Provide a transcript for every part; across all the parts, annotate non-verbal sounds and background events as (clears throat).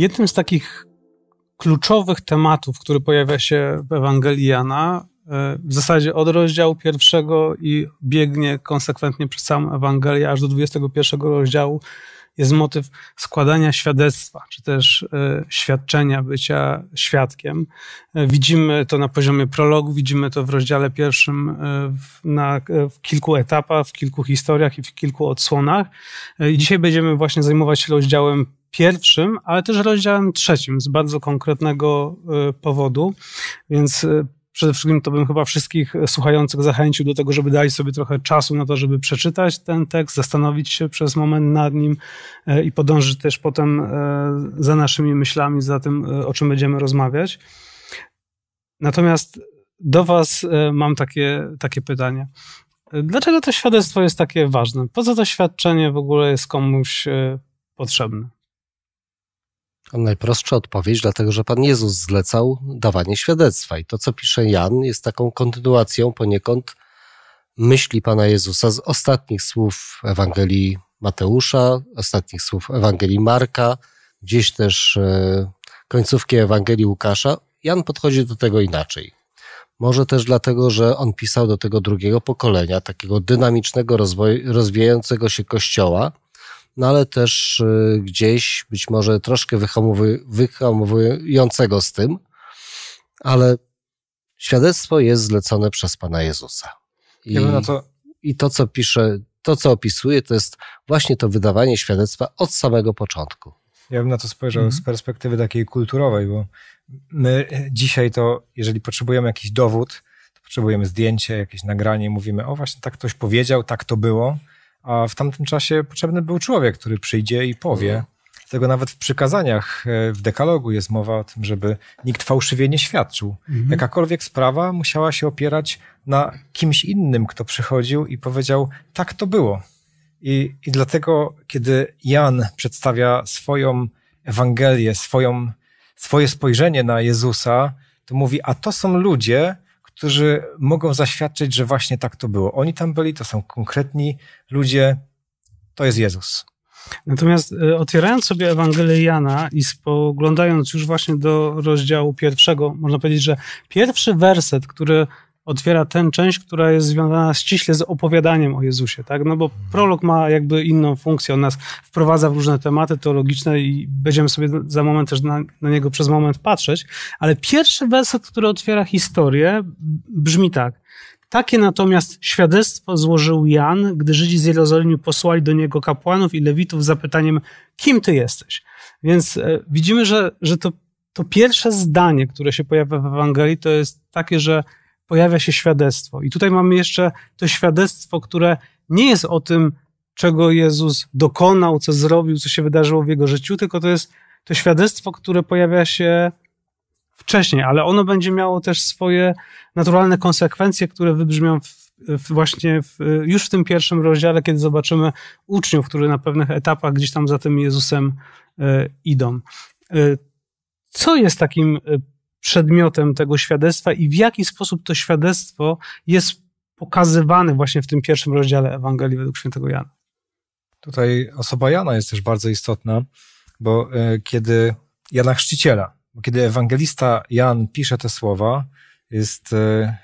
jednym z takich kluczowych tematów, który pojawia się w Ewangelii Jana, e, w zasadzie od rozdziału pierwszego i biegnie konsekwentnie przez całą Ewangelię aż do 21 rozdziału, jest motyw składania świadectwa, czy też e, świadczenia bycia świadkiem. E, widzimy to na poziomie prologu, widzimy to w rozdziale pierwszym e, w, na, w kilku etapach, w kilku historiach i w kilku odsłonach. I dzisiaj będziemy właśnie zajmować się rozdziałem pierwszym, ale też rozdziałem trzecim z bardzo konkretnego powodu, więc przede wszystkim to bym chyba wszystkich słuchających zachęcił do tego, żeby dali sobie trochę czasu na to, żeby przeczytać ten tekst, zastanowić się przez moment nad nim e, i podążyć też potem e, za naszymi myślami, za tym, e, o czym będziemy rozmawiać. Natomiast do Was mam takie, takie pytanie. Dlaczego to świadectwo jest takie ważne? Po co to świadczenie w ogóle jest komuś potrzebne? Najprostsza odpowiedź, dlatego że Pan Jezus zlecał dawanie świadectwa i to, co pisze Jan, jest taką kontynuacją poniekąd myśli Pana Jezusa z ostatnich słów Ewangelii Mateusza, ostatnich słów Ewangelii Marka, gdzieś też e, końcówki Ewangelii Łukasza. Jan podchodzi do tego inaczej. Może też dlatego, że on pisał do tego drugiego pokolenia, takiego dynamicznego, rozwijającego się kościoła, no ale też y, gdzieś być może troszkę wyhamowy, wyhamowującego z tym, ale świadectwo jest zlecone przez Pana Jezusa. I, ja to... i to, co pisze, to, co opisuje, to jest właśnie to wydawanie świadectwa od samego początku. Ja bym na to spojrzał mhm. z perspektywy takiej kulturowej, bo my e, dzisiaj to, jeżeli potrzebujemy jakiś dowód, to potrzebujemy zdjęcie, jakieś nagranie, mówimy, o właśnie tak ktoś powiedział, tak to było, a w tamtym czasie potrzebny był człowiek, który przyjdzie i powie. Mhm. Tego nawet w przykazaniach, e, w dekalogu jest mowa o tym, żeby nikt fałszywie nie świadczył. Mhm. Jakakolwiek sprawa musiała się opierać na kimś innym, kto przychodził i powiedział, tak to było. I, i dlatego, kiedy Jan przedstawia swoją Ewangelię, swoją, swoje spojrzenie na Jezusa, to mówi, a to są ludzie, którzy mogą zaświadczyć, że właśnie tak to było. Oni tam byli, to są konkretni ludzie, to jest Jezus. Natomiast e, otwierając sobie Ewangelię Jana i spoglądając już właśnie do rozdziału pierwszego, można powiedzieć, że pierwszy werset, który otwiera tę część, która jest związana ściśle z opowiadaniem o Jezusie, tak? No bo prolog ma jakby inną funkcję, on nas wprowadza w różne tematy teologiczne i będziemy sobie za moment też na, na niego przez moment patrzeć, ale pierwszy werset, który otwiera historię, brzmi tak. Takie natomiast świadectwo złożył Jan, gdy Żydzi z Jerozolimy posłali do niego kapłanów i lewitów z zapytaniem, kim ty jesteś? Więc e, widzimy, że, że to, to pierwsze zdanie, które się pojawia w Ewangelii, to jest takie, że pojawia się świadectwo. I tutaj mamy jeszcze to świadectwo, które nie jest o tym, czego Jezus dokonał, co zrobił, co się wydarzyło w jego życiu, tylko to jest to świadectwo, które pojawia się wcześniej, ale ono będzie miało też swoje naturalne konsekwencje, które wybrzmią w, w właśnie w, już w tym pierwszym rozdziale, kiedy zobaczymy uczniów, którzy na pewnych etapach gdzieś tam za tym Jezusem e, idą. E, co jest takim e, przedmiotem tego świadectwa i w jaki sposób to świadectwo jest pokazywane właśnie w tym pierwszym rozdziale Ewangelii według świętego Jana. Tutaj osoba Jana jest też bardzo istotna, bo e, kiedy Jana Chrzciciela, kiedy ewangelista Jan pisze te słowa, jest e,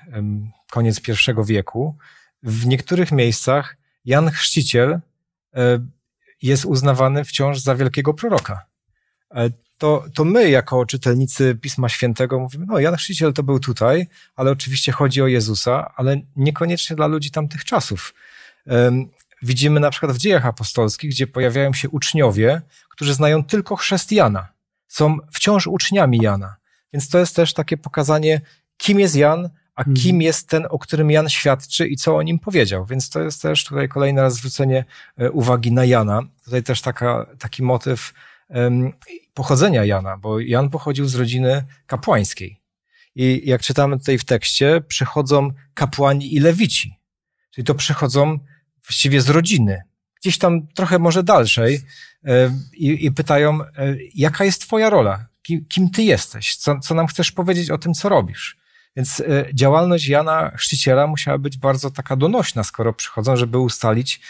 koniec pierwszego wieku, w niektórych miejscach Jan Chrzciciel e, jest uznawany wciąż za wielkiego proroka to, to my jako czytelnicy Pisma Świętego mówimy, no Jan Chrzciciel to był tutaj, ale oczywiście chodzi o Jezusa, ale niekoniecznie dla ludzi tamtych czasów. Widzimy na przykład w dziejach apostolskich, gdzie pojawiają się uczniowie, którzy znają tylko chrzest Jana. Są wciąż uczniami Jana. Więc to jest też takie pokazanie, kim jest Jan, a mhm. kim jest ten, o którym Jan świadczy i co o nim powiedział. Więc to jest też tutaj kolejne raz zwrócenie e, uwagi na Jana. Tutaj też taka, taki motyw pochodzenia Jana, bo Jan pochodził z rodziny kapłańskiej. I jak czytamy tutaj w tekście, przychodzą kapłani i lewici. Czyli to przychodzą właściwie z rodziny, gdzieś tam trochę może dalszej i, i pytają, e, jaka jest twoja rola? Kim, kim ty jesteś? Co, co, nam chcesz powiedzieć o tym, co robisz? Więc e, działalność Jana Chrzciciela musiała być bardzo taka donośna, skoro przychodzą, żeby ustalić,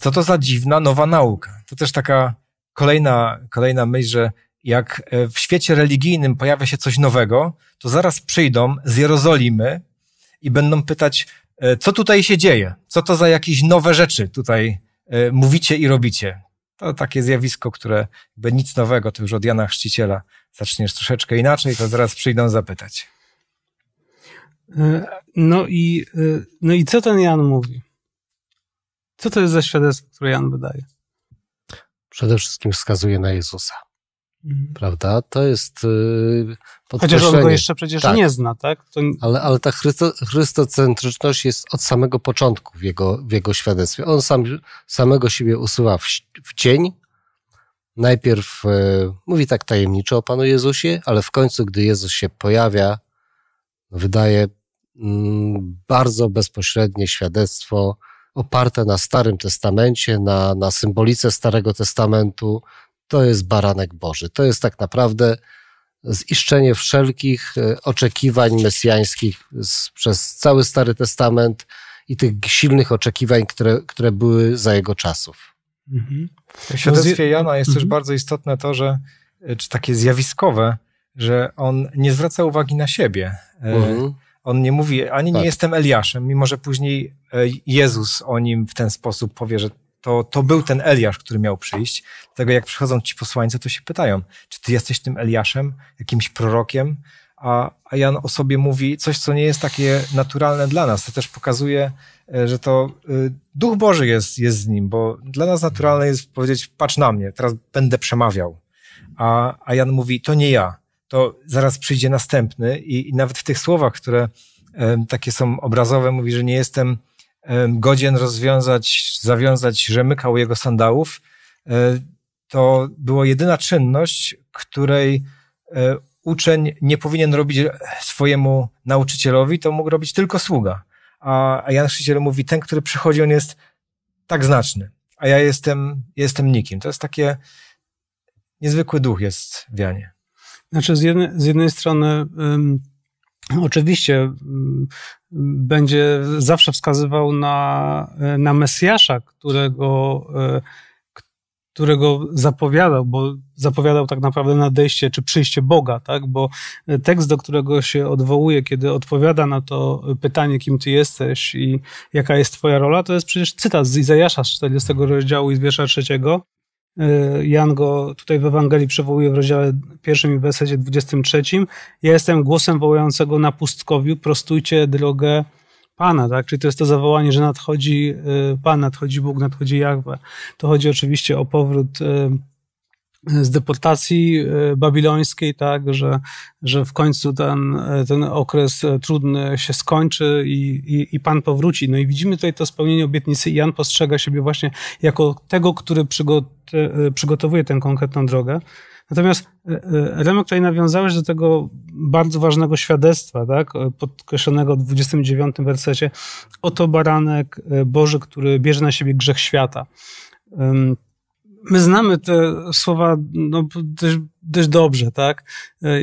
co to za dziwna nowa nauka? To też taka kolejna, kolejna myśl, że jak e, w świecie religijnym pojawia się coś nowego, to zaraz przyjdą z Jerozolimy i będą pytać, e, co tutaj się dzieje? Co to za jakieś nowe rzeczy tutaj e, mówicie i robicie? To takie zjawisko, które by nic nowego, to już od Jana Chrzciciela zaczniesz troszeczkę inaczej, to zaraz przyjdą zapytać. No i, no i co ten Jan mówi? Co to jest za świadectwo, które Jan wydaje? Przede wszystkim wskazuje na Jezusa. Mhm. Prawda? To jest y, Chociaż on go jeszcze przecież tak. nie zna, tak? To... Ale, ale ta chrysto, chrystocentryczność jest od samego początku w jego, w jego świadectwie. On sam, samego siebie usuwa w, w cień. Najpierw e, mówi tak tajemniczo o Panu Jezusie, ale w końcu, gdy Jezus się pojawia, wydaje mm, bardzo bezpośrednie świadectwo oparte na Starym Testamencie, na, na symbolice Starego Testamentu, to jest baranek Boży. To jest tak naprawdę ziszczenie wszelkich e, oczekiwań mesjańskich przez cały Stary Testament i tych silnych oczekiwań, które, które były za jego czasów. Mhm. W świadectwie Jana jest mhm. też bardzo istotne to, że e, czy takie zjawiskowe, że on nie zwraca uwagi na siebie. E, mhm. On nie mówi ani tak. nie jestem Eliaszem, mimo że później e, Jezus o nim w ten sposób powie, że to, to był ten Eliasz, który miał przyjść. Dlatego jak przychodzą ci posłańcy, to się pytają, czy ty jesteś tym Eliaszem, jakimś prorokiem? A, a Jan o sobie mówi coś, co nie jest takie naturalne dla nas. To też pokazuje, e, że to e, Duch Boży jest, jest z nim, bo dla nas naturalne jest powiedzieć, patrz na mnie, teraz będę przemawiał. A, a Jan mówi, to nie ja, to zaraz przyjdzie następny i, i nawet w tych słowach, które takie są obrazowe, mówi, że nie jestem godzien rozwiązać, zawiązać u jego sandałów, e, to była jedyna czynność, której e, uczeń nie powinien robić swojemu nauczycielowi, to mógł robić tylko sługa. A, a Jan Chrzciciel mówi, ten, który przychodzi, on jest tak znaczny, a ja jestem, jestem nikim. To jest takie niezwykły duch jest w Janie. Znaczy, z, jednej, z jednej strony. Um, oczywiście będzie zawsze wskazywał na, na Mesjasza, którego, e, którego zapowiadał, bo zapowiadał tak naprawdę nadejście czy przyjście Boga, tak? bo e, tekst, do którego się odwołuje, kiedy odpowiada na to pytanie, kim ty jesteś i jaka jest twoja rola, to jest przecież cytat z Izajasza z 40 rozdziału i z wiersza trzeciego, Y, Jan go tutaj w Ewangelii przywołuje w rozdziale pierwszym i w dwudziestym 23. Ja jestem głosem wołającego na pustkowiu, prostujcie drogę Pana, tak? Czyli to jest to zawołanie, że nadchodzi y, Pan, nadchodzi Bóg, nadchodzi Jahwe. To chodzi oczywiście o powrót y, z deportacji e, babilońskiej, tak, że, że w końcu ten, e, ten okres e, trudny się skończy i, i, i Pan powróci. No i widzimy tutaj to spełnienie obietnicy i Jan postrzega siebie właśnie jako tego, który przygot przygotowuje tę konkretną drogę. Natomiast Remek tutaj nawiązałeś do tego bardzo ważnego świadectwa, tak, podkreślonego w 29 wersecie. Oto baranek Boży, który bierze na siebie grzech świata my znamy te słowa no, dość, dość dobrze, tak?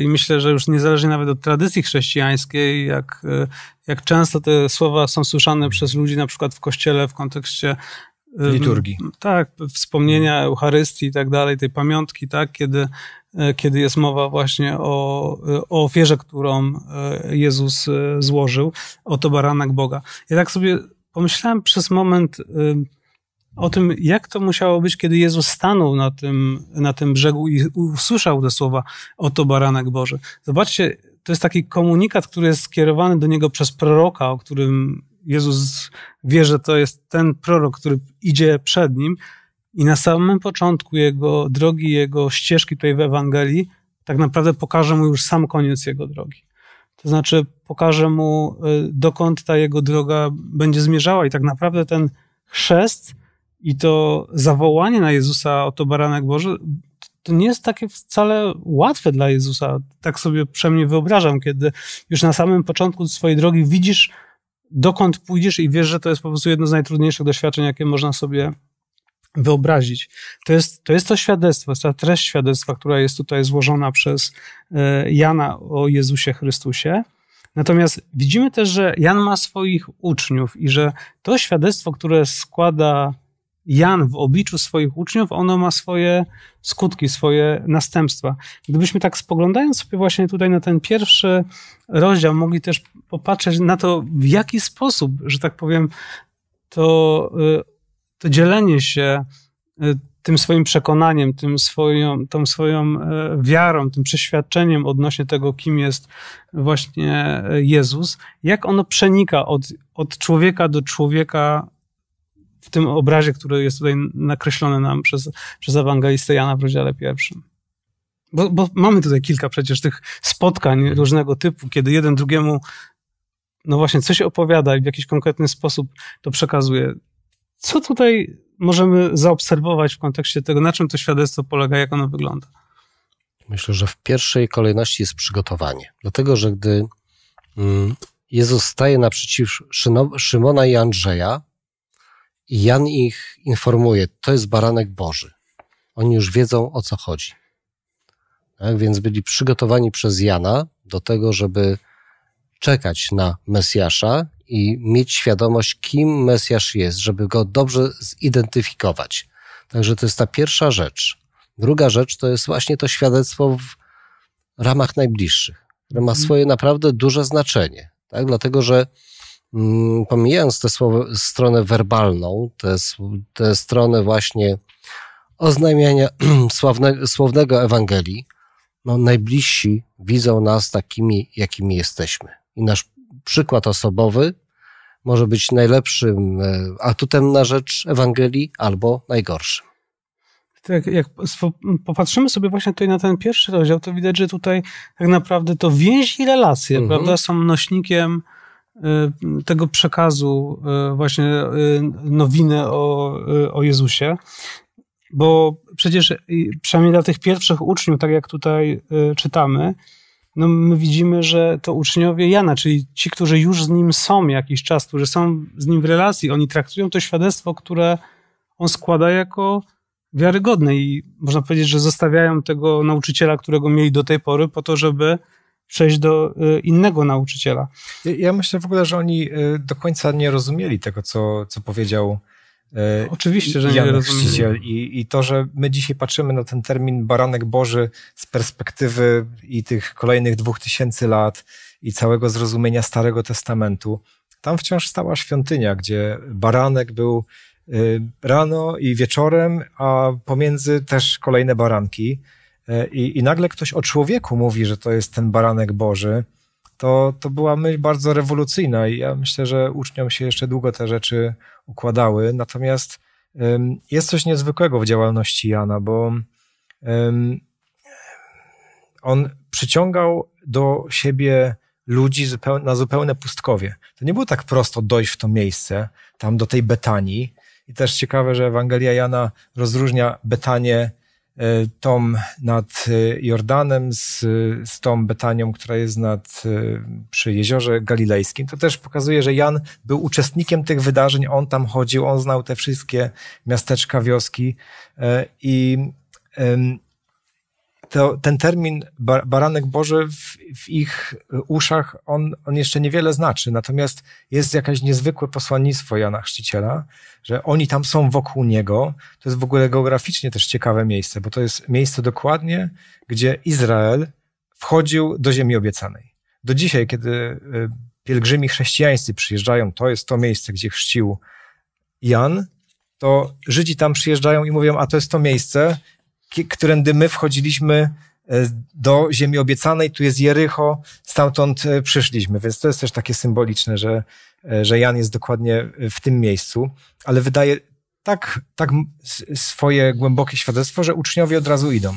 I myślę, że już niezależnie nawet od tradycji chrześcijańskiej, jak, jak często te słowa są słyszane przez ludzi, na przykład w kościele, w kontekście liturgii. Tak, wspomnienia Eucharystii i tak dalej, tej pamiątki, tak, kiedy, e, kiedy jest mowa właśnie o, e, o ofierze, którą e, Jezus złożył, to baranek Boga. Ja tak sobie pomyślałem przez moment, o tym, jak to musiało być, kiedy Jezus stanął na tym, na tym brzegu i usłyszał te słowa, oto baranek Boży. Zobaczcie, to jest taki komunikat, który jest skierowany do niego przez proroka, o którym Jezus wie, że to jest ten prorok, który idzie przed nim. I na samym początku jego drogi, jego ścieżki tutaj w Ewangelii, tak naprawdę pokaże mu już sam koniec jego drogi. To znaczy, pokaże mu, y, dokąd ta jego droga będzie zmierzała, i tak naprawdę ten chrzest i to zawołanie na Jezusa o to baranek Boży, to nie jest takie wcale łatwe dla Jezusa. Tak sobie przynajmniej wyobrażam, kiedy już na samym początku swojej drogi widzisz, dokąd pójdziesz i wiesz, że to jest po prostu jedno z najtrudniejszych doświadczeń, jakie można sobie wyobrazić. To jest, to jest to świadectwo, jest ta treść świadectwa, która jest tutaj złożona przez e, Jana o Jezusie Chrystusie. Natomiast widzimy też, że Jan ma swoich uczniów i że to świadectwo, które składa Jan w obliczu swoich uczniów, ono ma swoje skutki, swoje następstwa. Gdybyśmy tak spoglądając sobie właśnie tutaj na ten pierwszy rozdział, mogli też popatrzeć na to, w jaki sposób, że tak powiem, to, y, to dzielenie się y, tym swoim przekonaniem, tym swoją, tą swoją e, wiarą, tym przeświadczeniem odnośnie tego, kim jest właśnie Jezus, jak ono przenika od, od człowieka do człowieka w tym obrazie, który jest tutaj nakreślony nam przez, przez ewangelistę Jana w rozdziale pierwszym. Bo, bo mamy tutaj kilka przecież tych spotkań różnego typu, kiedy jeden drugiemu, no właśnie, coś opowiada i w jakiś konkretny sposób to przekazuje. Co tutaj możemy zaobserwować w kontekście tego, na czym to świadectwo polega, jak ono wygląda? Myślę, że w pierwszej kolejności jest przygotowanie. Dlatego, że gdy mm, Jezus staje naprzeciw Szymona i Andrzeja, Jan ich informuje, to jest baranek Boży. Oni już wiedzą o co chodzi. Tak? Więc byli przygotowani przez Jana do tego, żeby czekać na Mesjasza i mieć świadomość, kim Mesjasz jest, żeby go dobrze zidentyfikować. Także to jest ta pierwsza rzecz. Druga rzecz to jest właśnie to świadectwo w ramach najbliższych, które ma mhm. swoje naprawdę duże znaczenie. Tak? Dlatego, że Mm, pomijając tę stronę werbalną, tę, stronę właśnie oznajmiania (clears throat) sławne, słownego Ewangelii, no, najbliżsi widzą nas takimi, jakimi jesteśmy. I nasz przykład osobowy może być najlepszym e, atutem na rzecz Ewangelii albo najgorszym. Tak, jak popatrzymy sobie właśnie tutaj na ten pierwszy rozdział, to widać, że tutaj tak naprawdę to więzi i relacje, mhm. prawda, są nośnikiem Y, tego przekazu y, właśnie y, nowiny o, o Jezusie. Bo przecież przynajmniej dla tych pierwszych uczniów, tak jak tutaj czytamy, no my widzimy, że to uczniowie Jana, czyli ci, którzy już z nim są jakiś czas, którzy są z nim w relacji, oni traktują to świadectwo, które on składa jako wiarygodne i można powiedzieć, że zostawiają tego nauczyciela, którego mieli do tej pory, po to, żeby przejść do y, innego nauczyciela. Ja myślę w ogóle, że oni y, do końca nie rozumieli tego, co, co powiedział. Y, no, oczywiście, że Jan nie rozumieli. I, I to, że my dzisiaj patrzymy na ten termin baranek Boży z perspektywy i tych kolejnych dwóch tysięcy lat i całego zrozumienia Starego Testamentu, tam wciąż stała świątynia, gdzie baranek był rano i wieczorem, a pomiędzy też kolejne baranki. E, i, i nagle ktoś o człowieku mówi, że to jest ten baranek Boży, to, to była myśl bardzo rewolucyjna i ja myślę, że uczniom się jeszcze długo te rzeczy układały. Natomiast jest coś niezwykłego w działalności Jana, bo on przyciągał do siebie ludzi zupeł na zupełne pustkowie. To nie było tak prosto dojść w to miejsce, tam do tej Betanii. I też ciekawe, że Ewangelia Jana rozróżnia Betanię E, tom nad e, Jordanem z, z tą Betanią, która jest nad, e, przy jeziorze galilejskim. To też pokazuje, że Jan był uczestnikiem tych wydarzeń, on tam chodził, on znał te wszystkie miasteczka, wioski i to ten termin baranek Boży w, w, ich uszach, on, on jeszcze niewiele znaczy. Natomiast jest jakieś niezwykłe posłannictwo Jana Chrzciciela, że oni tam są wokół niego. To jest w ogóle geograficznie też ciekawe miejsce, bo to jest miejsce dokładnie, gdzie Izrael wchodził do ziemi obiecanej. Do dzisiaj, kiedy y, pielgrzymi chrześcijańscy przyjeżdżają, to jest to miejsce, gdzie chrzcił Jan, to Żydzi tam przyjeżdżają i mówią, a to jest to miejsce, którędy my wchodziliśmy e, do ziemi obiecanej, tu jest Jericho, stamtąd e, przyszliśmy. Więc to jest też takie symboliczne, że, e, że Jan jest dokładnie w tym miejscu, ale wydaje tak, tak swoje głębokie świadectwo, że uczniowie od razu idą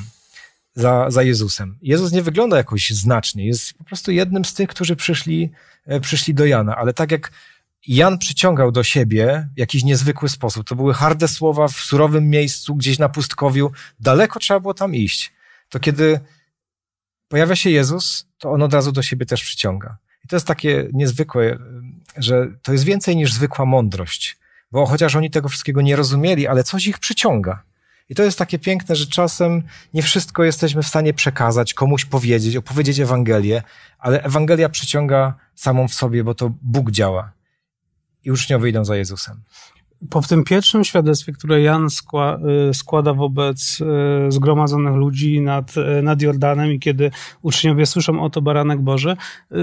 za, za Jezusem. Jezus nie wygląda jakoś znacznie, jest po prostu jednym z tych, którzy przyszli, przyszli do Jana, ale tak jak Jan przyciągał do siebie w jakiś niezwykły sposób. To były harde słowa w surowym miejscu, gdzieś na pustkowiu. Daleko trzeba było tam iść. To kiedy pojawia się Jezus, to on od razu do siebie też przyciąga. I to jest takie niezwykłe, że to jest więcej niż zwykła mądrość. Bo chociaż oni tego wszystkiego nie rozumieli, ale coś ich przyciąga. I to jest takie piękne, że czasem nie wszystko jesteśmy w stanie przekazać, komuś powiedzieć, opowiedzieć Ewangelię, ale Ewangelia przyciąga samą w sobie, bo to Bóg działa i uczniowie idą za Jezusem. Po tym pierwszym świadectwie, które Jan skła, y, składa wobec y, zgromadzonych ludzi nad, y, nad Jordanem i kiedy uczniowie słyszą o to baranek Boży,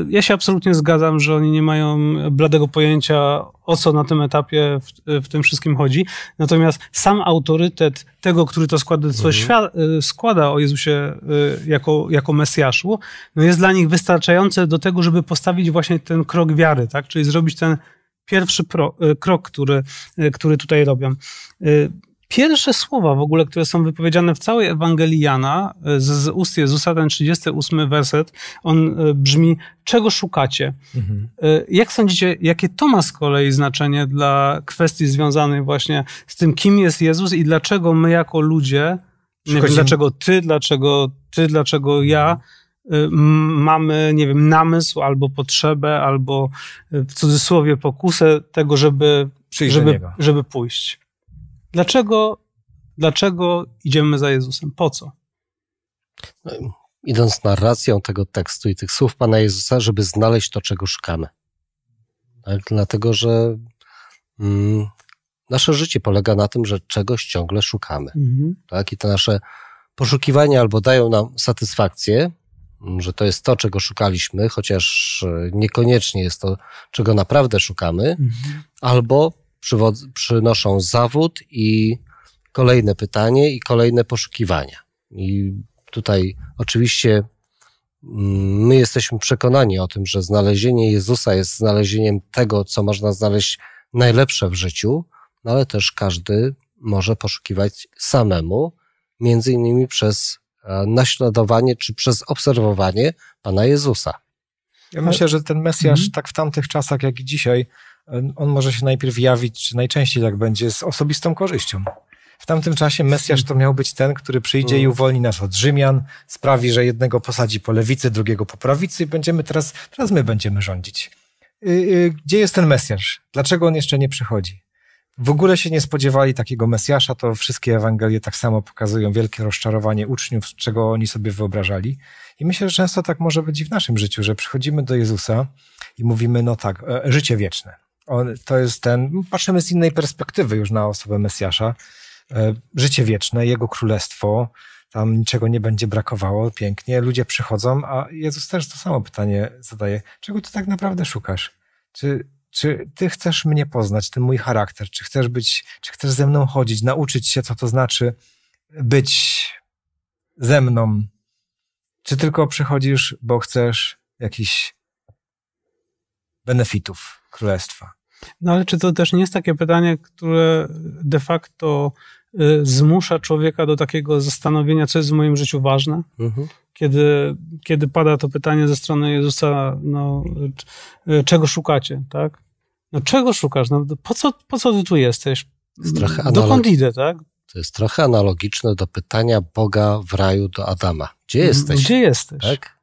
ja się absolutnie zgadzam, że oni nie mają bladego pojęcia o co na tym etapie w, w tym wszystkim chodzi. Natomiast sam autorytet tego, który to składa, co mhm. składa o Jezusie jako, jako Mesjaszu, no jest dla nich wystarczający do tego, żeby postawić właśnie ten krok wiary, tak? czyli zrobić ten pierwszy pro, e, krok, który, e, który tutaj robią. E, pierwsze słowa w ogóle, które są wypowiedziane w całej Ewangelii Jana z, z ust Jezusa, ten 38 werset, on brzmi, czego szukacie? Mhm. Jak sądzicie, jakie to ma z kolei znaczenie dla kwestii związanej właśnie z tym, kim jest Jezus i dlaczego my jako ludzie, nie wiem, dlaczego ty, dlaczego ty, dlaczego ja, mhm. Y, mamy, nie wiem, namysł albo potrzebę, albo y, w cudzysłowie pokusę tego, żeby, żeby, żeby pójść. Dlaczego, dlaczego idziemy za Jezusem? Po co? No idąc narracją tego tekstu i tych słów Pana Jezusa, żeby znaleźć to, czego szukamy. Tak? Dlatego, że mm, nasze życie polega na tym, że czegoś ciągle szukamy. Mhm. Tak? I te nasze poszukiwania albo dają nam satysfakcję, że to jest to, czego szukaliśmy, chociaż e, niekoniecznie jest to, czego naprawdę szukamy, mhm. albo przynoszą zawód i kolejne pytanie i kolejne poszukiwania. I tutaj oczywiście mm, my jesteśmy przekonani o tym, że znalezienie Jezusa jest znalezieniem tego, co można znaleźć najlepsze w życiu, ale też każdy może poszukiwać samemu, między innymi przez E, naśladowanie czy przez obserwowanie Pana Jezusa. Ja myślę, że ten Mesjasz mhm. tak w tamtych czasach, jak i dzisiaj, e, on może się najpierw jawić, czy najczęściej tak będzie, z osobistą korzyścią. W tamtym czasie Mesjasz to miał być ten, który przyjdzie i mhm. uwolni nas od Rzymian, sprawi, że jednego posadzi po lewicy, drugiego po prawicy i będziemy teraz, teraz my będziemy rządzić. Y, y, gdzie jest ten Mesjasz? Dlaczego on jeszcze nie przychodzi? w ogóle się nie spodziewali takiego Mesjasza, to wszystkie Ewangelie tak samo pokazują wielkie rozczarowanie uczniów, czego oni sobie wyobrażali. I myślę, że często tak może być i w naszym życiu, że przychodzimy do Jezusa i mówimy, no tak, e, e, życie wieczne. On, to jest ten, patrzymy z innej perspektywy już na osobę Mesjasza. E, życie wieczne, Jego królestwo, tam niczego nie będzie brakowało, pięknie, ludzie przychodzą, a Jezus też to samo pytanie zadaje. Czego ty tak naprawdę szukasz? Czy czy ty chcesz mnie poznać, ten mój charakter? Czy chcesz być, czy chcesz ze mną chodzić, nauczyć się, co to znaczy być ze mną? Czy tylko przychodzisz, bo chcesz jakichś benefitów królestwa? No ale czy to też nie jest takie pytanie, które de facto y, zmusza człowieka do takiego zastanowienia, co jest w moim życiu ważne? Mhm kiedy, kiedy pada to pytanie ze strony Jezusa, no, y, czego szukacie, tak? no czego szukasz? No, po, co, po co ty tu jesteś? Analog... Dokąd idę, tak? To jest trochę analogiczne do pytania Boga w raju do Adama. Gdzie mhm. jesteś? Gdzie jesteś? Tak,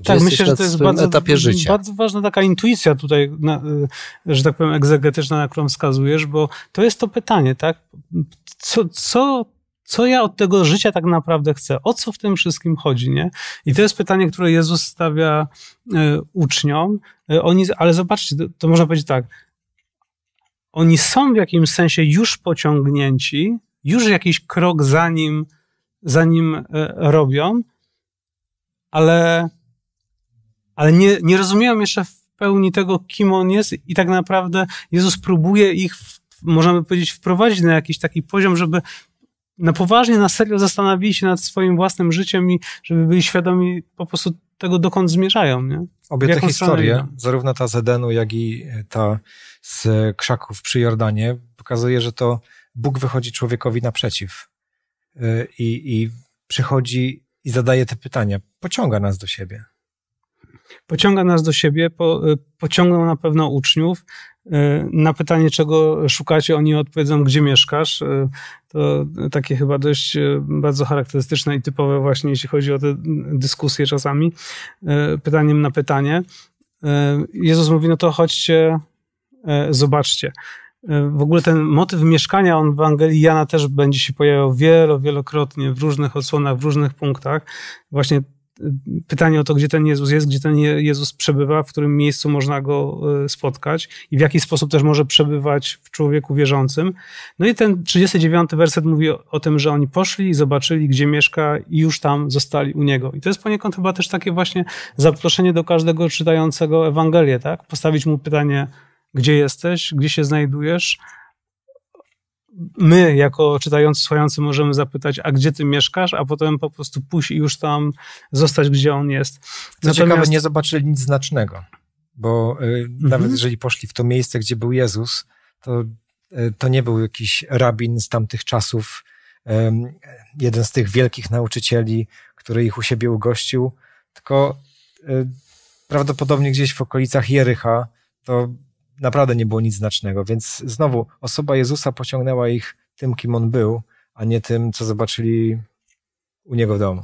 Gdzie tak jesteś myślę, że to jest bardzo, etapie życia? bardzo ważna taka intuicja tutaj, na, y, że tak powiem, egzegetyczna, na którą wskazujesz, bo to jest to pytanie, tak? Co, co co ja od tego życia tak naprawdę chcę? O co w tym wszystkim chodzi, nie? I to jest pytanie, które Jezus stawia e, uczniom. E, oni, ale zobaczcie, to, można powiedzieć tak. Oni są w jakimś sensie już pociągnięci, już jakiś krok za nim, za nim e, robią, ale, ale nie, nie rozumieją jeszcze w pełni tego, kim on jest, i tak naprawdę Jezus próbuje ich, można możemy powiedzieć, wprowadzić na jakiś taki poziom, żeby na poważnie, na serio zastanowili się nad swoim własnym życiem i żeby byli świadomi po prostu tego, dokąd zmierzają. Nie? Obie te historie, zarówno ta z Edenu, jak i e, ta z krzaków przy Jordanie, pokazuje, że to Bóg wychodzi człowiekowi naprzeciw e, i, i przychodzi i zadaje te pytania, pociąga nas do siebie. Pociąga nas do siebie, po, e, pociągnął na pewno uczniów, E, na pytanie, czego szukacie, oni odpowiedzą, gdzie mieszkasz. E, to takie chyba dość e, bardzo charakterystyczne i typowe właśnie, jeśli chodzi o te dyskusje czasami. Pytaniem na pytanie. Jezus mówi, no to chodźcie, zobaczcie. W ogóle ten motyw mieszkania, on w Ewangelii Jana też będzie się pojawiał wielo, wielokrotnie w różnych odsłonach, w różnych punktach. Właśnie pytanie o to, gdzie ten Jezus jest, gdzie ten Jezus przebywa, w którym miejscu można go e, spotkać i w jaki sposób też może przebywać w człowieku wierzącym. No i ten 39 werset mówi o, o tym, że oni poszli i zobaczyli, gdzie mieszka i już tam zostali u niego. I to jest poniekąd chyba też takie właśnie zaproszenie do każdego czytającego Ewangelię, tak? Postawić mu pytanie, gdzie jesteś, gdzie się znajdujesz, my, jako czytający, słuchający, możemy zapytać, a gdzie ty mieszkasz, a potem po prostu pójść i już tam zostać, gdzie on jest. Co Natomiast... ciekawe, nie zobaczyli nic znacznego, bo y, nawet mhm. jeżeli poszli w to miejsce, gdzie był Jezus, to, y, to nie był jakiś rabin z tamtych czasów, y, jeden z tych wielkich nauczycieli, który ich u siebie ugościł, tylko y, prawdopodobnie gdzieś w okolicach Jericha, to naprawdę nie było nic znacznego. Więc znowu osoba Jezusa pociągnęła ich tym, kim on był, a nie tym, co zobaczyli u niego w domu.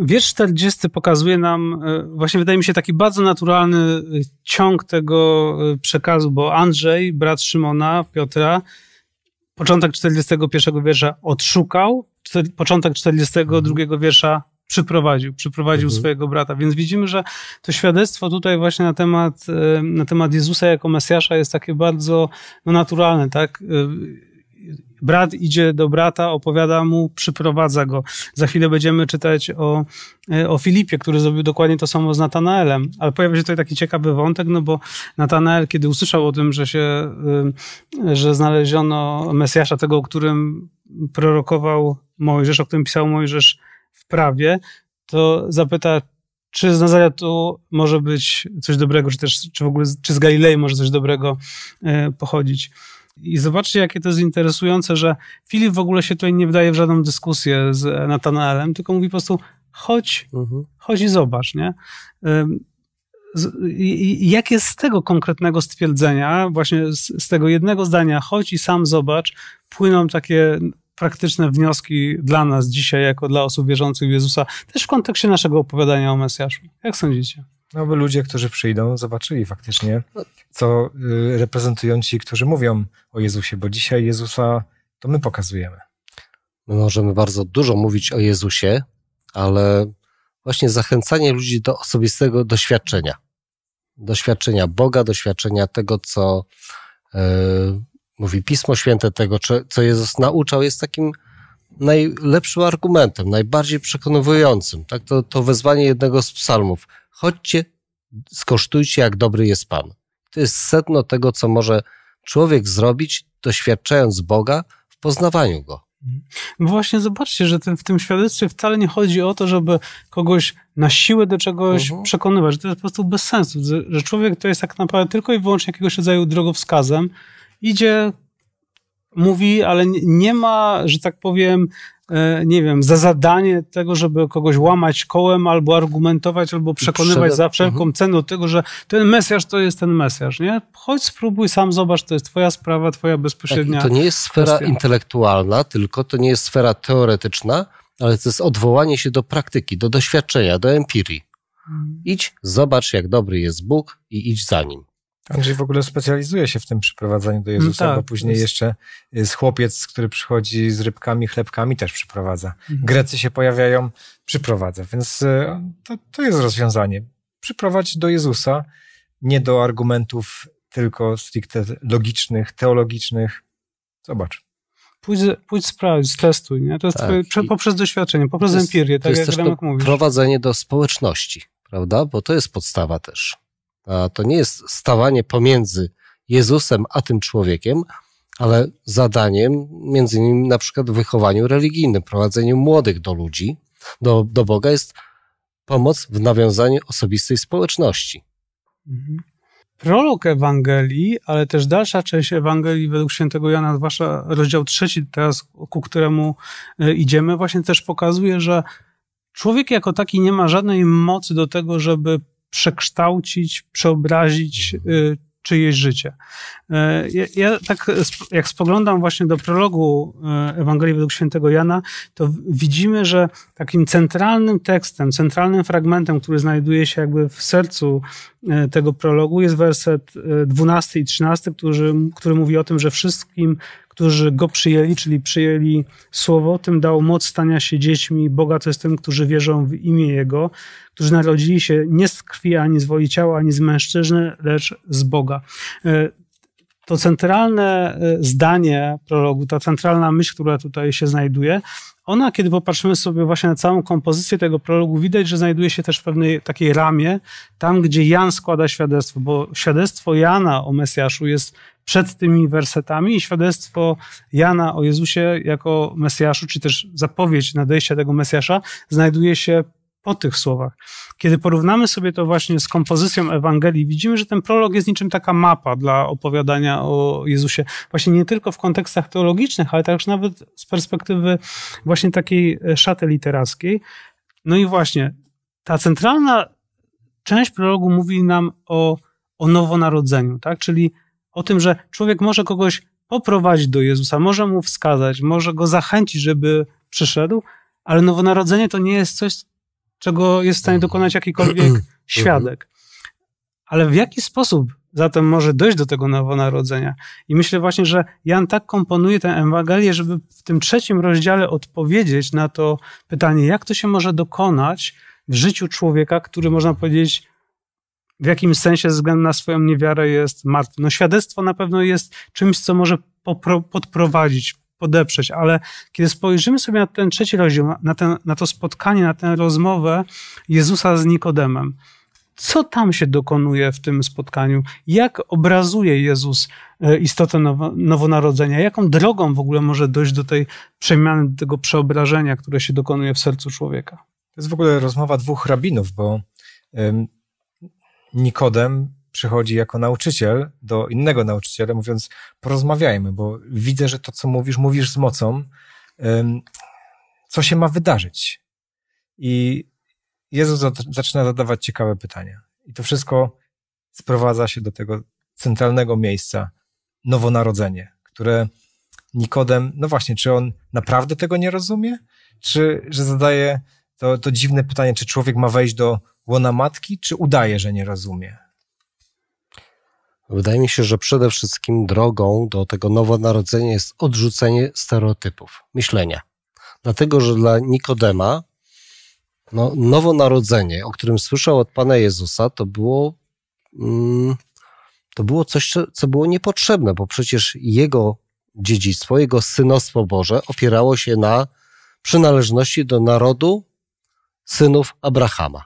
Wiersz 40 pokazuje nam, e, właśnie wydaje mi się, taki bardzo naturalny e, ciąg tego e, przekazu, bo Andrzej, brat Szymona, Piotra, początek 41 wiersza odszukał, początek 42 wiersza przyprowadził, przyprowadził mhm. swojego brata. Więc widzimy, że to świadectwo tutaj właśnie na temat, e, na temat Jezusa jako Mesjasza jest takie bardzo no, naturalne, tak? E, brat idzie do brata, opowiada mu, przyprowadza go. Za chwilę będziemy czytać o, e, o Filipie, który zrobił dokładnie to samo z Natanaelem. Ale pojawia się tutaj taki ciekawy wątek, no bo Natanael, kiedy usłyszał o tym, że się, że znaleziono Mesjasza, tego, o którym prorokował Mojżesz, o którym pisał Mojżesz, w prawie, to zapyta, czy z Nazaretu może być coś dobrego, czy też czy w ogóle czy z Galilei może coś dobrego e, pochodzić. I zobaczcie, jakie to jest interesujące, że Filip w ogóle się tutaj nie wdaje w żadną dyskusję z Natanaelem, tylko mówi po prostu chodź, mhm. chodź i zobacz, nie? Jakie z tego konkretnego stwierdzenia, właśnie z, z tego jednego zdania, chodź i sam zobacz, płyną takie praktyczne wnioski dla nas dzisiaj, jako dla osób wierzących w Jezusa, też w kontekście naszego opowiadania o Mesjaszu? Jak sądzicie? No, by ludzie, którzy przyjdą, zobaczyli faktycznie, co y, reprezentują ci, którzy mówią o Jezusie, bo dzisiaj Jezusa to my pokazujemy. My możemy bardzo dużo mówić o Jezusie, ale właśnie zachęcanie ludzi do osobistego doświadczenia. Doświadczenia Boga, doświadczenia tego, co y, mówi Pismo Święte, tego, co Jezus nauczał, jest takim najlepszym argumentem, najbardziej przekonującym. Tak? To, to wezwanie jednego z psalmów. Chodźcie, skosztujcie, jak dobry jest Pan. To jest sedno tego, co może człowiek zrobić, doświadczając Boga w poznawaniu Go. No właśnie zobaczcie, że w tym świadectwie wcale nie chodzi o to, żeby kogoś na siłę do czegoś uh mhm. -huh. przekonywać. To jest po prostu bez sensu, że człowiek to jest tak naprawdę tylko i wyłącznie jakiegoś rodzaju drogowskazem, idzie, mówi, ale nie ma, że tak powiem, e, nie wiem, za zadanie tego, żeby kogoś łamać kołem albo argumentować, albo przekonywać Przede... za wszelką mhm. cenę do tego, że ten Mesjasz to jest ten Mesjasz, nie? Chodź spróbuj, sam zobacz, to jest twoja sprawa, twoja bezpośrednia tak, To nie jest sfera kwestia. intelektualna tylko, to nie jest sfera teoretyczna, ale to jest odwołanie się do praktyki, do doświadczenia, do empirii. Mm. Idź, zobacz jak dobry jest Bóg i idź za Nim. Andrzej w ogóle specjalizuje się w tym przyprowadzaniu do Jezusa, no tak, bo później jest... jeszcze jest y, chłopiec, który przychodzi z rybkami, chlebkami, też przyprowadza. Mhm. Grecy się pojawiają, przyprowadza. Więc y, to, to jest rozwiązanie. Przyprowadź do Jezusa, nie do argumentów tylko stricte logicznych, teologicznych. Zobacz. Pójdź, pójdź sprawdź, testuj, nie? To jest tak. twoje, poprzez doświadczenie, poprzez to jest, empirię, tak to jest jak też to prowadzenie do społeczności, prawda? Bo to jest podstawa też. To nie jest stawanie pomiędzy Jezusem a tym człowiekiem, ale zadaniem między innymi na przykład w wychowaniu religijnym, prowadzeniu młodych do ludzi, do, do Boga jest pomoc w nawiązaniu osobistej społeczności. Mhm. Prolog Ewangelii, ale też dalsza część Ewangelii według świętego Jana, zwłaszcza rozdział trzeci teraz, ku któremu e, idziemy, właśnie też pokazuje, że człowiek jako taki nie ma żadnej mocy do tego, żeby przekształcić, przeobrazić y, czyjeś życie. E, ja, ja, tak, jak spoglądam właśnie do prologu e, Ewangelii według świętego Jana, to widzimy, że takim centralnym tekstem, centralnym fragmentem, który znajduje się jakby w sercu e, tego prologu jest werset 12 i 13, który, który mówi o tym, że wszystkim którzy go przyjęli, czyli przyjęli słowo, tym dał moc stania się dziećmi Boga, to jest tym, którzy wierzą w imię Jego, którzy narodzili się nie z krwi, ani z woli ciała, ani z mężczyzny, lecz z Boga. E, to centralne e, zdanie prologu, ta centralna myśl, która tutaj się znajduje, ona, kiedy popatrzymy sobie właśnie na całą kompozycję tego prologu, widać, że znajduje się też w pewnej takiej ramie, tam gdzie Jan składa świadectwo, bo świadectwo Jana o Mesjaszu jest przed tymi wersetami i świadectwo Jana o Jezusie jako Mesjaszu, czy też zapowiedź nadejścia tego Mesjasza znajduje się po tych słowach. Kiedy porównamy sobie to właśnie z kompozycją Ewangelii, widzimy, że ten prolog jest niczym taka mapa dla opowiadania o Jezusie. Właśnie nie tylko w kontekstach teologicznych, ale także nawet z perspektywy właśnie takiej e, szaty literackiej. No i właśnie ta centralna część prologu mówi nam o, o nowonarodzeniu, tak? Czyli o tym, że człowiek może kogoś poprowadzić do Jezusa, może mu wskazać, może go zachęcić, żeby przyszedł, ale nowonarodzenie to nie jest coś, czego jest w stanie mhm. dokonać jakikolwiek (clears throat) mhm. świadek. Ale w jaki sposób zatem może dojść do tego nowonarodzenia? I myślę właśnie, że Jan tak komponuje tę Ewangelię, żeby w tym trzecim rozdziale odpowiedzieć na to pytanie, jak to się może dokonać w życiu człowieka, który można powiedzieć w jakimś sensie ze względu na swoją niewiarę jest martwy. No świadectwo na pewno jest czymś, co może popro, podprowadzić, podeprzeć, ale kiedy spojrzymy sobie na ten trzeci rozdział, na, ten, na to spotkanie, na tę rozmowę Jezusa z Nikodemem, co tam się dokonuje w tym spotkaniu, jak obrazuje Jezus e, istotę nowonarodzenia, jaką drogą w ogóle może dojść do tej przemiany, do tego przeobrażenia, które się dokonuje w sercu człowieka. To jest w ogóle rozmowa dwóch rabinów, bo Nikodem przychodzi jako nauczyciel do innego nauczyciela, mówiąc: Porozmawiajmy, bo widzę, że to, co mówisz, mówisz z mocą. Co się ma wydarzyć? I Jezus zaczyna zadawać ciekawe pytania. I to wszystko sprowadza się do tego centralnego miejsca nowonarodzenie, które Nikodem, no właśnie, czy on naprawdę tego nie rozumie? Czy że zadaje to, to dziwne pytanie, czy człowiek ma wejść do łona matki, czy udaje, że nie rozumie? Wydaje mi się, że przede wszystkim drogą do tego nowonarodzenia jest odrzucenie stereotypów, myślenia. Dlatego, że dla Nikodema no, nowonarodzenie, o którym słyszał od Pana Jezusa, to było, mm, to było coś, co było niepotrzebne, bo przecież jego dziedzictwo, jego synostwo Boże opierało się na przynależności do narodu synów Abrahama.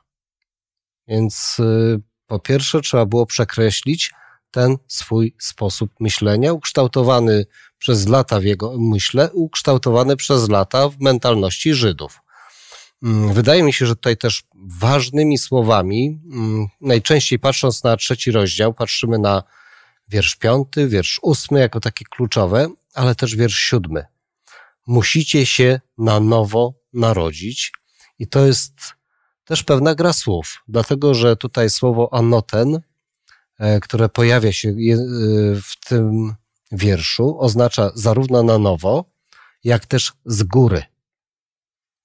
Więc y, po pierwsze trzeba było przekreślić ten swój sposób myślenia, ukształtowany przez lata w jego myśle, ukształtowany przez lata w mentalności Żydów. Mm, wydaje mi się, że tutaj też ważnymi słowami, mm, najczęściej patrząc na trzeci rozdział, patrzymy na wiersz piąty, wiersz ósmy jako takie kluczowe, ale też wiersz siódmy. Musicie się na nowo narodzić, i to jest też pewna gra słów, dlatego że tutaj słowo anoten, e, które pojawia się e, w tym wierszu, oznacza zarówno na nowo, jak też z góry.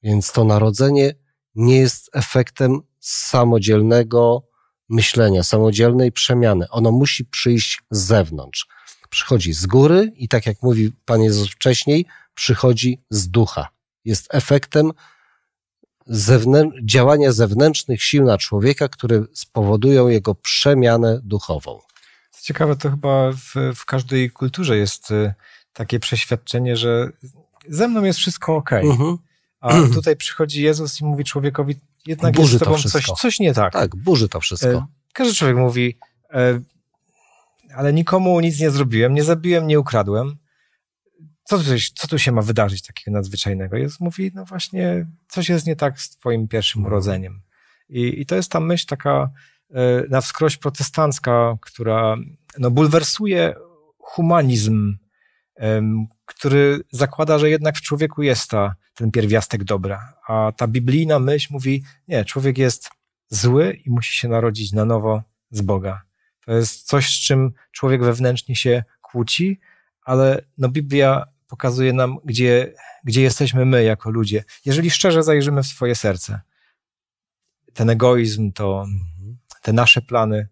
Więc to narodzenie nie jest efektem samodzielnego myślenia, samodzielnej przemiany. Ono musi przyjść z zewnątrz. Przychodzi z góry i tak jak mówi Pan Jezus wcześniej, przychodzi z ducha. Jest efektem zewnę działania zewnętrznych sił na człowieka, które spowodują jego przemianę duchową. Co ciekawe, to chyba w, w każdej kulturze jest y, takie przeświadczenie, że ze mną jest wszystko ok. Mhm. A mhm. tutaj przychodzi Jezus i mówi człowiekowi, jednak burzy jest z tobą to coś, coś nie tak. Tak, burzy to y, wszystko. Każdy człowiek mówi, y, ale nikomu nic nie zrobiłem, nie zabiłem, nie ukradłem co tu, co tu się ma wydarzyć takiego nadzwyczajnego? Jest mówi, no właśnie, coś jest nie tak z twoim pierwszym no. urodzeniem. I, i to jest ta myśl taka e, na wskroś protestancka, która no, bulwersuje humanizm, który zakłada, że jednak w człowieku jest ta, ten pierwiastek dobra. A ta biblijna myśl mówi, nie, człowiek jest zły i musi się narodzić na nowo z Boga. To jest coś, z czym człowiek wewnętrznie się kłóci, ale no Biblia pokazuje nam, gdzie, gdzie jesteśmy my jako ludzie. Jeżeli szczerze zajrzymy w swoje serce, ten egoizm, to te nasze plany,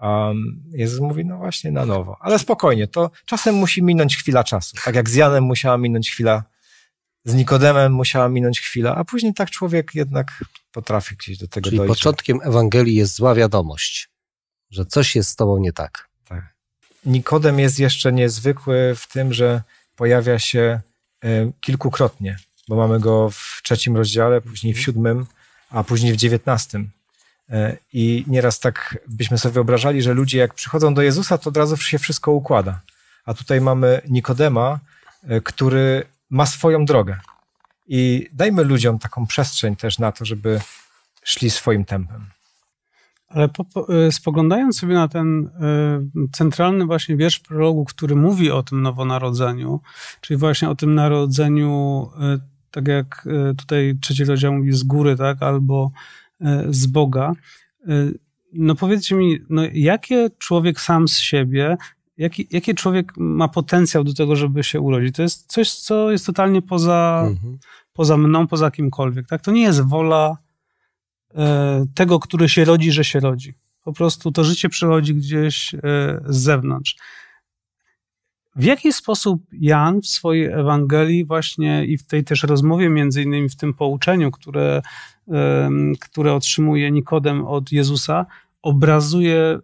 um, Jezus mówi, no właśnie, na nowo. Ale spokojnie, to czasem musi minąć chwila czasu. Tak jak z Janem musiała minąć chwila, z Nikodemem musiała minąć chwila, a później tak człowiek jednak potrafi gdzieś do tego Czyli dojść. początkiem Ewangelii jest zła wiadomość, że coś jest z tobą nie tak. tak. Nikodem jest jeszcze niezwykły w tym, że pojawia się e, kilkukrotnie, bo mamy go w trzecim rozdziale, później w mhm. siódmym, a później w dziewiętnastym. E, I nieraz tak byśmy sobie wyobrażali, że ludzie jak przychodzą do Jezusa, to od razu się wszystko układa. A tutaj mamy Nikodema, e, który ma swoją drogę. I dajmy ludziom taką przestrzeń też na to, żeby szli swoim tempem. Ale po, y, spoglądając sobie na ten y, centralny właśnie wiersz prologu, który mówi o tym nowonarodzeniu, czyli właśnie o tym narodzeniu, y, tak jak tutaj trzeci rozdział mówi, z góry, tak, albo z Boga, no powiedzcie mi, no jakie człowiek sam z siebie, jaki, jaki człowiek ma potencjał do tego, żeby się urodzić? To jest coś, co jest totalnie poza, mhm. poza mną, poza kimkolwiek. Tak? To nie jest wola E, tego, który się rodzi, że się rodzi. Po prostu to życie przychodzi gdzieś e, z zewnątrz. W jaki sposób Jan w swojej Ewangelii właśnie i w tej też rozmowie, między innymi w tym pouczeniu, które, e, które otrzymuje Nikodem od Jezusa, obrazuje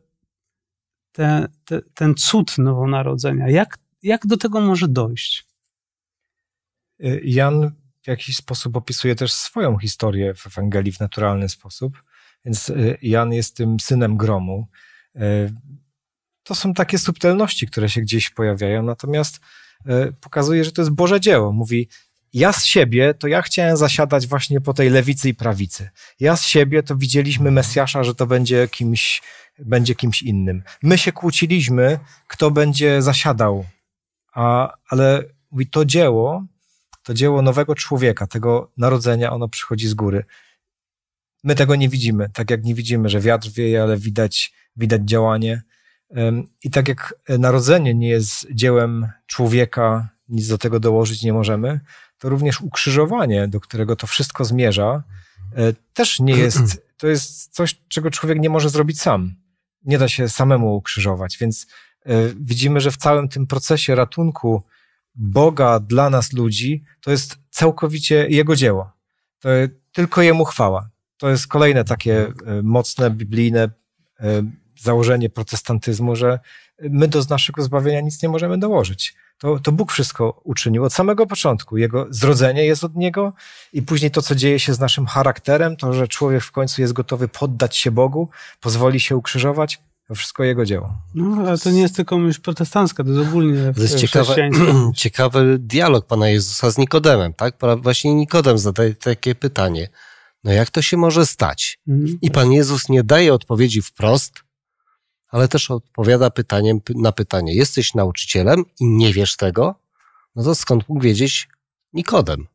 te, te, ten cud nowonarodzenia? Jak, jak do tego może dojść? Jan w jakiś sposób opisuje też swoją historię w Ewangelii w naturalny sposób. Więc y, Jan jest tym synem gromu. Y, to są takie subtelności, które się gdzieś pojawiają, natomiast y, pokazuje, że to jest Boże dzieło. Mówi, ja z siebie, to ja chciałem zasiadać właśnie po tej lewicy i prawicy. Ja z siebie, to widzieliśmy mhm. Mesjasza, że to będzie kimś, będzie kimś innym. My się kłóciliśmy, kto będzie zasiadał, a, ale mówi, to dzieło to dzieło nowego człowieka, tego narodzenia, ono przychodzi z góry. My tego nie widzimy, tak jak nie widzimy, że wiatr wieje, ale widać, widać działanie. I tak jak narodzenie nie jest dziełem człowieka, nic do tego dołożyć nie możemy, to również ukrzyżowanie, do którego to wszystko zmierza, e, też nie (clears throat) jest, to jest coś, czego człowiek nie może zrobić sam. Nie da się samemu ukrzyżować, więc e, widzimy, że w całym tym procesie ratunku Boga dla nas ludzi, to jest całkowicie Jego dzieło. To tylko Jemu chwała. To jest kolejne takie e, mocne, biblijne e, założenie protestantyzmu, że my do naszego zbawienia nic nie możemy dołożyć. To, to Bóg wszystko uczynił od samego początku. Jego zrodzenie jest od Niego i później to, co dzieje się z naszym charakterem, to, że człowiek w końcu jest gotowy poddać się Bogu, pozwoli się ukrzyżować, wszystko jego dzieło. No, ale to nie jest tylko myśl protestancka, to jest ogólnie To jest ciekawe, (clears throat) ciekawy dialog Pana Jezusa z Nikodemem, tak? Właśnie Nikodem zadaje takie pytanie, no jak to się może stać? Mhm. I Pan Jezus nie daje odpowiedzi wprost, ale też odpowiada pytaniem na pytanie, jesteś nauczycielem i nie wiesz tego? No to skąd mógł wiedzieć Nikodem?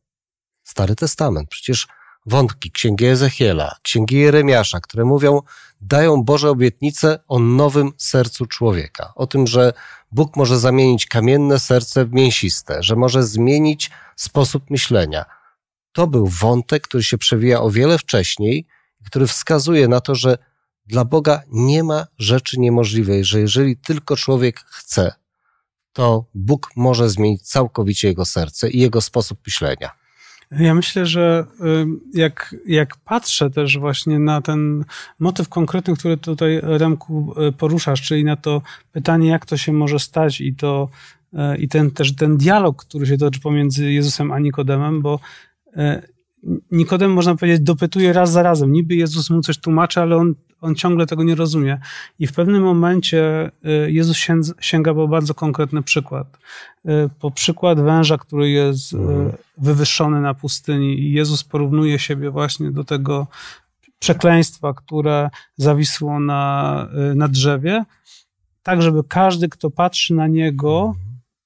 Stary Testament. Przecież wątki Księgi Ezechiela, Księgi Jeremiasza, które mówią, dają Boże obietnice o nowym sercu człowieka, o tym, że Bóg może zamienić kamienne serce w mięsiste, że może zmienić sposób myślenia. To był wątek, który się przewija o wiele wcześniej, który wskazuje na to, że dla Boga nie ma rzeczy niemożliwej, że jeżeli tylko człowiek chce, to Bóg może zmienić całkowicie jego serce i jego sposób myślenia. Ja myślę, że jak, jak patrzę też właśnie na ten motyw konkretny, który tutaj Remku y, poruszasz, czyli na to pytanie, jak to się może stać i to y, i ten też ten dialog, który się toczy pomiędzy Jezusem a Nikodemem, bo y, Nikodem, można powiedzieć, dopytuje raz za razem. Niby Jezus mu coś tłumaczy, ale on on ciągle tego nie rozumie. I w pewnym momencie y, Jezus sięga po bardzo konkretny przykład. Y, po przykład węża, który jest y, mhm. wywyższony na pustyni i Jezus porównuje siebie właśnie do tego przekleństwa, które zawisło na, na drzewie, tak żeby każdy, kto patrzy na niego,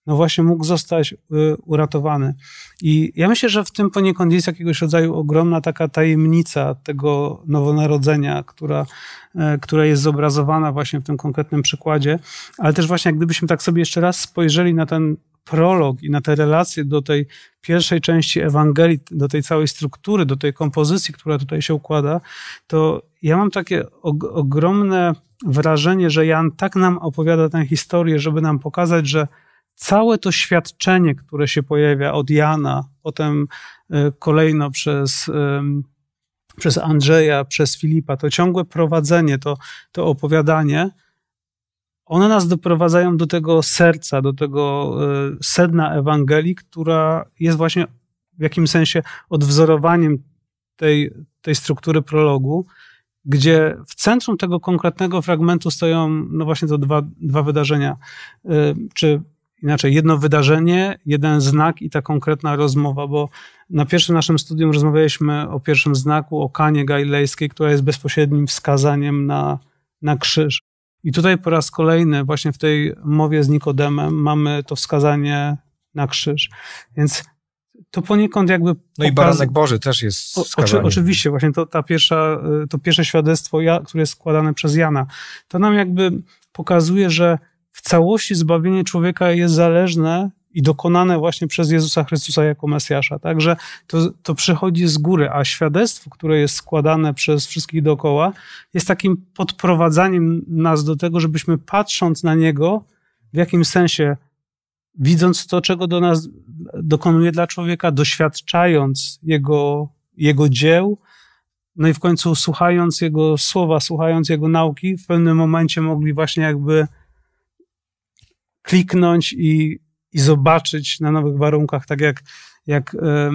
no właśnie mógł zostać y, uratowany. I ja myślę, że w tym poniekąd jest jakiegoś rodzaju ogromna taka tajemnica tego nowonarodzenia, która, e, która jest zobrazowana właśnie w tym konkretnym przykładzie, ale też właśnie gdybyśmy tak sobie jeszcze raz spojrzeli na ten prolog i na te relacje do tej pierwszej części Ewangelii, do tej całej struktury, do tej kompozycji, która tutaj się układa, to ja mam takie ogromne wrażenie, że Jan tak nam opowiada tę historię, żeby nam pokazać, że całe to świadczenie, które się pojawia od Jana, potem e, kolejno przez, przez Andrzeja, przez Filipa, to ciągłe prowadzenie, to, to opowiadanie, one nas doprowadzają do tego serca, do tego e, sedna Ewangelii, która jest właśnie w jakimś sensie odwzorowaniem tej, tej struktury prologu, gdzie w centrum tego konkretnego fragmentu stoją no właśnie to dwa, dwa wydarzenia, e, czy inaczej, jedno wydarzenie, jeden znak i ta konkretna rozmowa, bo na pierwszym naszym studium rozmawialiśmy o pierwszym znaku, o kanie galilejskiej, która jest bezpośrednim wskazaniem na, na krzyż. I tutaj po raz kolejny, właśnie w tej mowie z Nikodemem, mamy to wskazanie na krzyż. Więc to poniekąd jakby. Pokaz... No i baranek Boży też jest. O, oczywiście, właśnie to, ta pierwsza, to pierwsze świadectwo, które jest składane przez Jana, to nam jakby pokazuje, że w całości zbawienie człowieka jest zależne i dokonane właśnie przez Jezusa Chrystusa jako Mesjasza. Także to, to przychodzi z góry, a świadectwo, które jest składane przez wszystkich dookoła, jest takim podprowadzaniem nas do tego, żebyśmy patrząc na Niego, w jakim sensie, widząc to, czego do nas dokonuje dla człowieka, doświadczając Jego, jego dzieł, no i w końcu słuchając Jego słowa, słuchając Jego nauki, w pewnym momencie mogli właśnie jakby kliknąć i, i zobaczyć na nowych warunkach, tak jak, jak e,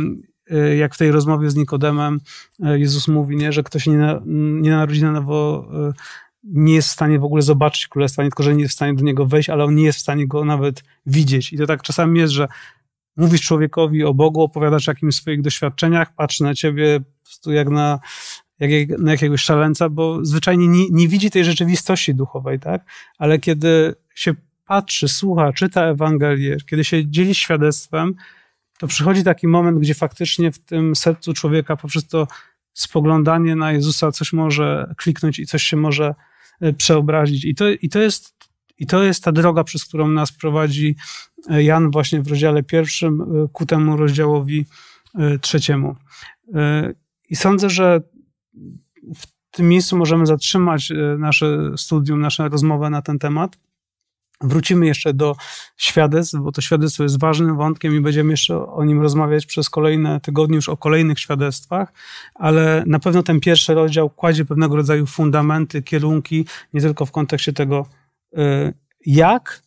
jak w tej rozmowie z Nikodemem e, Jezus mówi, nie, że ktoś się nie, nie narodzi na nowo, e, nie jest w stanie w ogóle zobaczyć królestwa, nie tylko, że nie jest w stanie do niego wejść, ale on nie jest w stanie go nawet widzieć. I to tak czasami jest, że mówisz człowiekowi o Bogu, opowiadasz o jakimś swoich doświadczeniach, patrzy na ciebie tu jak na, jak, na jakiegoś szaleńca, bo zwyczajnie nie, nie widzi tej rzeczywistości duchowej, tak? Ale kiedy się patrzy, słucha, czyta Ewangelię, kiedy się dzieli świadectwem, to przychodzi taki moment, gdzie faktycznie w tym sercu człowieka poprzez to spoglądanie na Jezusa coś może kliknąć i coś się może e, przeobrazić. I to, i to, jest, i to jest ta droga, przez którą nas prowadzi e, Jan właśnie w rozdziale pierwszym e, ku temu rozdziałowi trzeciemu. I sądzę, że w tym miejscu możemy zatrzymać nasze studium, naszą rozmowę na ten temat. Wrócimy jeszcze do świadectw, bo to świadectwo jest ważnym wątkiem i będziemy jeszcze o nim rozmawiać przez kolejne tygodnie już o kolejnych świadectwach, ale na pewno ten pierwszy rozdział kładzie pewnego rodzaju fundamenty, kierunki, nie tylko w kontekście tego y, jak,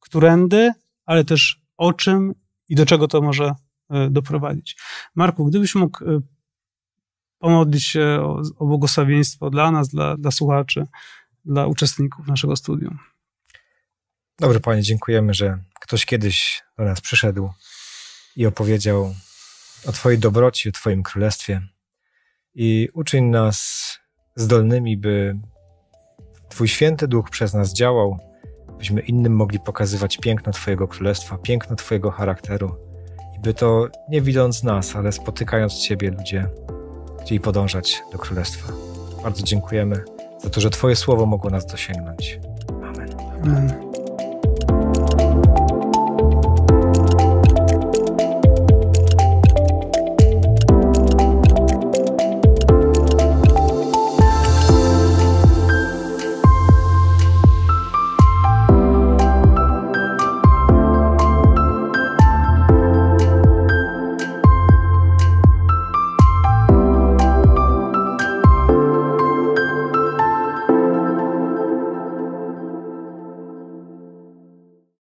którędy, ale też o czym i do czego to może y, doprowadzić. Marku, gdybyś mógł y, pomodlić się o, błogosławieństwo dla nas, dla, dla słuchaczy, dla uczestników naszego studium. Dobrze, Panie, dziękujemy, że ktoś kiedyś do nas przyszedł i opowiedział o Twojej dobroci, o Twoim królestwie. I uczyń nas zdolnymi, by Twój święty duch przez nas działał, byśmy innym mogli pokazywać piękno Twojego królestwa, piękno Twojego charakteru. I by to nie widząc nas, ale spotykając Ciebie, ludzie chcieli podążać do królestwa. Bardzo dziękujemy za to, że Twoje słowo mogło nas dosięgnąć. Amen. Amen.